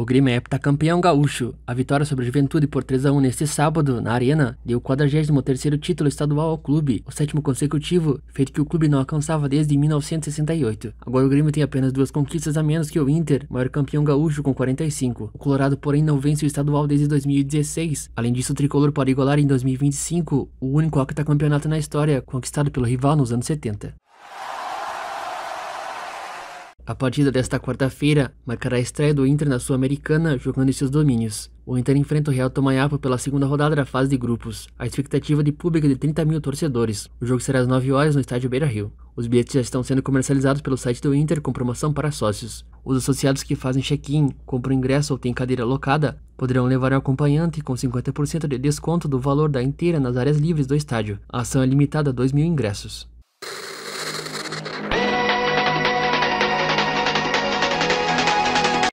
O Grêmio é heptacampeão tá gaúcho. A vitória sobre a Juventude por 3 a 1 neste sábado, na Arena, deu o 43º título estadual ao clube, o sétimo consecutivo, feito que o clube não alcançava desde 1968. Agora o Grêmio tem apenas duas conquistas a menos que o Inter, maior campeão gaúcho com 45. O Colorado, porém, não vence o estadual desde 2016. Além disso, o tricolor pode igualar em 2025 o único octacampeonato na história, conquistado pelo rival nos anos 70. A partida desta quarta-feira marcará a estreia do Inter na Sul-Americana, jogando em seus domínios. O Inter enfrenta o Real Tomayapo pela segunda rodada da fase de grupos. A expectativa de público é de 30 mil torcedores. O jogo será às 9 horas no estádio Beira-Rio. Os bilhetes já estão sendo comercializados pelo site do Inter com promoção para sócios. Os associados que fazem check-in, compram ingresso ou têm cadeira locada poderão levar um acompanhante com 50% de desconto do valor da inteira nas áreas livres do estádio. A ação é limitada a 2 mil ingressos.